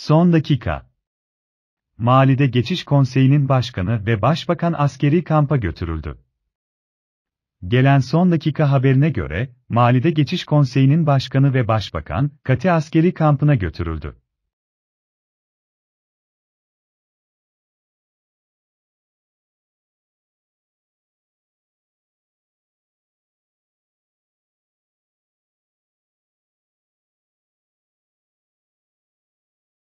Son dakika. Mali'de Geçiş Konseyi'nin başkanı ve başbakan askeri kampa götürüldü. Gelen son dakika haberine göre, Mali'de Geçiş Konseyi'nin başkanı ve başbakan, Kati askeri kampına götürüldü.